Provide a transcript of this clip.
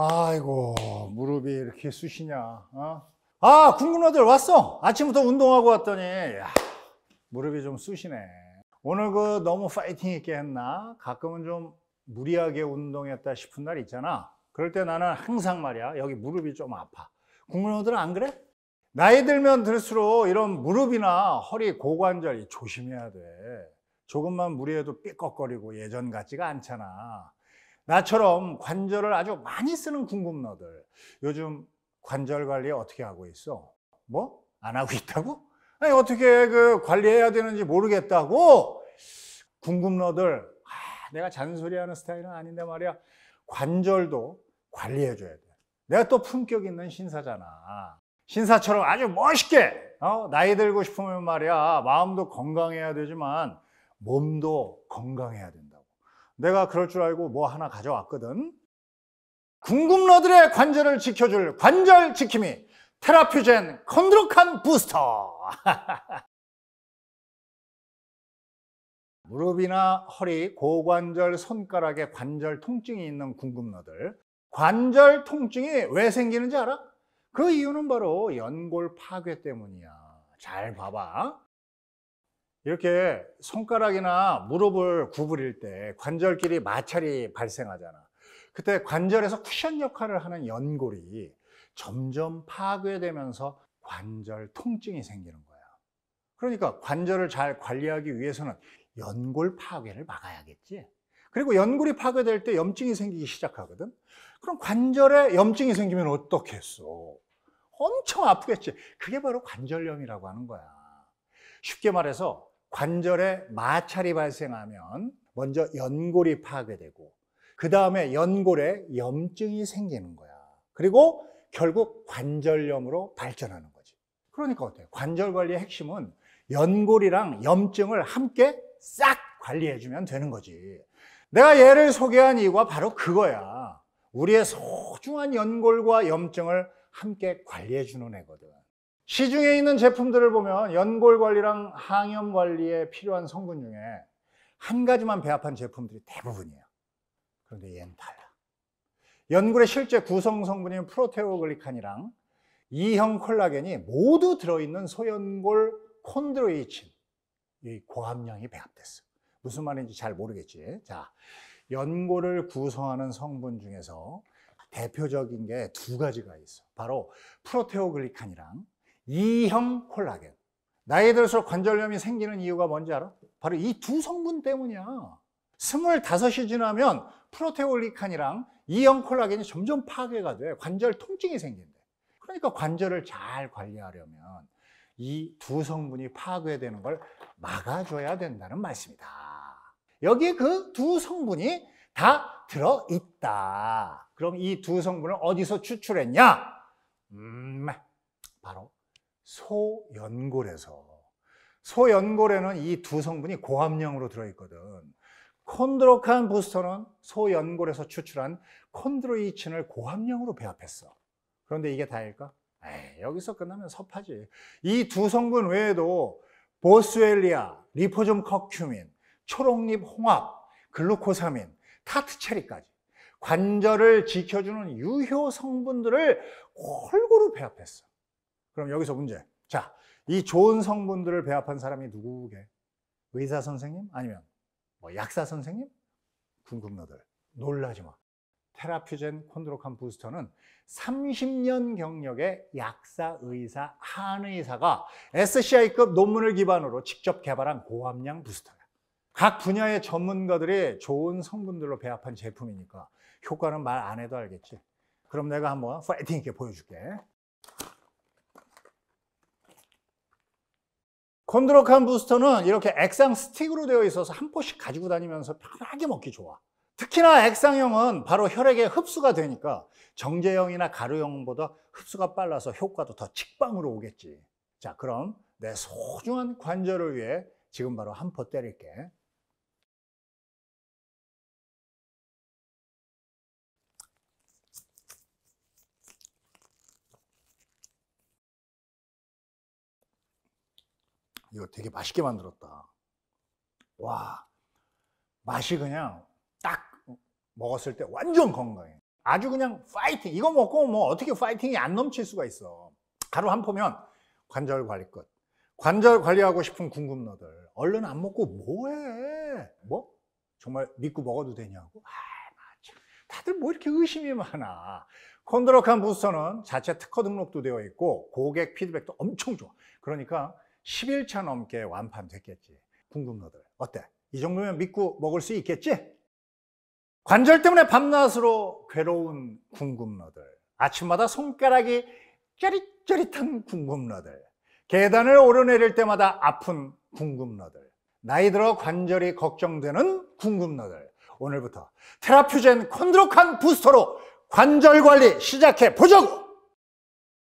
아이고 무릎이 이렇게 쑤시냐 어? 아 군군어들 왔어 아침부터 운동하고 왔더니 야, 무릎이 좀 쑤시네 오늘 그 너무 파이팅 있게 했나 가끔은 좀 무리하게 운동했다 싶은 날 있잖아 그럴 때 나는 항상 말이야 여기 무릎이 좀 아파 국민들은 안 그래? 나이 들면 들수록 이런 무릎이나 허리 고관절 이 조심해야 돼 조금만 무리해도 삐걱거리고 예전 같지가 않잖아 나처럼 관절을 아주 많이 쓰는 궁금너들 요즘 관절 관리 어떻게 하고 있어? 뭐? 안 하고 있다고? 아니 어떻게 그 관리해야 되는지 모르겠다고 궁금너들 아, 내가 잔소리하는 스타일은 아닌데 말이야 관절도 관리해줘야 돼 내가 또 품격 있는 신사잖아 신사처럼 아주 멋있게 어? 나이 들고 싶으면 말이야 마음도 건강해야 되지만 몸도 건강해야 된다고 내가 그럴 줄 알고 뭐 하나 가져왔거든. 궁금러들의 관절을 지켜줄 관절 지킴이 테라퓨젠 컨드로칸 부스터. 무릎이나 허리, 고관절, 손가락에 관절 통증이 있는 궁금러들. 관절 통증이 왜 생기는지 알아? 그 이유는 바로 연골 파괴 때문이야. 잘 봐봐. 이렇게 손가락이나 무릎을 구부릴 때 관절끼리 마찰이 발생하잖아. 그때 관절에서 쿠션 역할을 하는 연골이 점점 파괴되면서 관절 통증이 생기는 거야. 그러니까 관절을 잘 관리하기 위해서는 연골 파괴를 막아야겠지. 그리고 연골이 파괴될 때 염증이 생기기 시작하거든. 그럼 관절에 염증이 생기면 어떻겠어? 엄청 아프겠지. 그게 바로 관절염이라고 하는 거야. 쉽게 말해서 관절에 마찰이 발생하면 먼저 연골이 파괴되고 그 다음에 연골에 염증이 생기는 거야. 그리고 결국 관절염으로 발전하는 거지. 그러니까 어때요? 관절 관리의 핵심은 연골이랑 염증을 함께 싹 관리해주면 되는 거지. 내가 얘를 소개한 이유가 바로 그거야. 우리의 소중한 연골과 염증을 함께 관리해주는 애거든. 시중에 있는 제품들을 보면 연골 관리랑 항염 관리에 필요한 성분 중에 한 가지만 배합한 제품들이 대부분이에요. 그런데 얘는 달라. 연골의 실제 구성 성분인 프로테오글리칸이랑 이형 콜라겐이 모두 들어있는 소연골 콘드로이친 이 고함량이 배합됐어. 무슨 말인지 잘 모르겠지. 자, 연골을 구성하는 성분 중에서 대표적인 게 두 가지가 있어. 바로 프로테오글리칸이랑 2형 콜라겐. 나이 들수록 관절염이 생기는 이유가 뭔지 알아? 바로 이 두 성분 때문이야. 2 5시 지나면 프로테올리칸이랑 2형 콜라겐이 점점 파괴가 돼. 관절 통증이 생긴대. 그러니까 관절을 잘 관리하려면 이 두 성분이 파괴되는 걸 막아줘야 된다는 말씀이다. 여기에 그 두 성분이 다 들어있다. 그럼 이 두 성분을 어디서 추출했냐? 음, 바로 소연골에서 소연골에는 이 두 성분이 고함량으로 들어있거든. 콘드로칸 부스터는 소연골에서 추출한 콘드로이친을 고함량으로 배합했어. 그런데 이게 다일까? 에이, 여기서 끝나면 섭하지. 이 두 성분 외에도 보스웰리아, 리포좀 커큐민, 초록잎 홍합, 글루코사민, 타트체리까지 관절을 지켜주는 유효 성분들을 골고루 배합했어. 그럼 여기서 문제. 자, 이 좋은 성분들을 배합한 사람이 누구게? 의사 선생님? 아니면 뭐 약사 선생님? 궁금너들. 놀라지 마. 테라퓨젠 콘드로칸 부스터는 30년 경력의 약사, 의사, 한의사가 SCI급 논문을 기반으로 직접 개발한 고함량 부스터야. 각 분야의 전문가들이 좋은 성분들로 배합한 제품이니까 효과는 말 안 해도 알겠지. 그럼 내가 한번 파이팅 있게 보여줄게. 콘드로칸 부스터는 이렇게 액상 스틱으로 되어 있어서 한 포씩 가지고 다니면서 편하게 먹기 좋아. 특히나 액상형은 바로 혈액에 흡수가 되니까 정제형이나 가루형보다 흡수가 빨라서 효과도 더 직방으로 오겠지. 자, 그럼 내 소중한 관절을 위해 지금 바로 한 포 때릴게. 이거 되게 맛있게 만들었다. 와, 맛이 그냥 딱 먹었을 때 완전 건강해. 아주 그냥 파이팅. 이거 먹고 뭐 어떻게 파이팅이 안 넘칠 수가 있어. 가루 한 포면 관절 관리 끝. 관절 관리하고 싶은 궁금 너들. 얼른 안 먹고 뭐해? 뭐? 정말 믿고 먹어도 되냐고? 아, 맞아. 다들 뭐 이렇게 의심이 많아. 콘드로칸 부스터는 자체 특허 등록도 되어 있고 고객 피드백도 엄청 좋아. 그러니까 10일차 넘게 완판됐겠지. 궁금너들. 어때? 이 정도면 믿고 먹을 수 있겠지? 관절 때문에 밤낮으로 괴로운 궁금너들. 아침마다 손가락이 짜릿짜릿한 궁금너들. 계단을 오르내릴 때마다 아픈 궁금너들. 나이 들어 관절이 걱정되는 궁금너들. 오늘부터 테라퓨젠 콘드로칸 부스터로 관절 관리 시작해 보자고!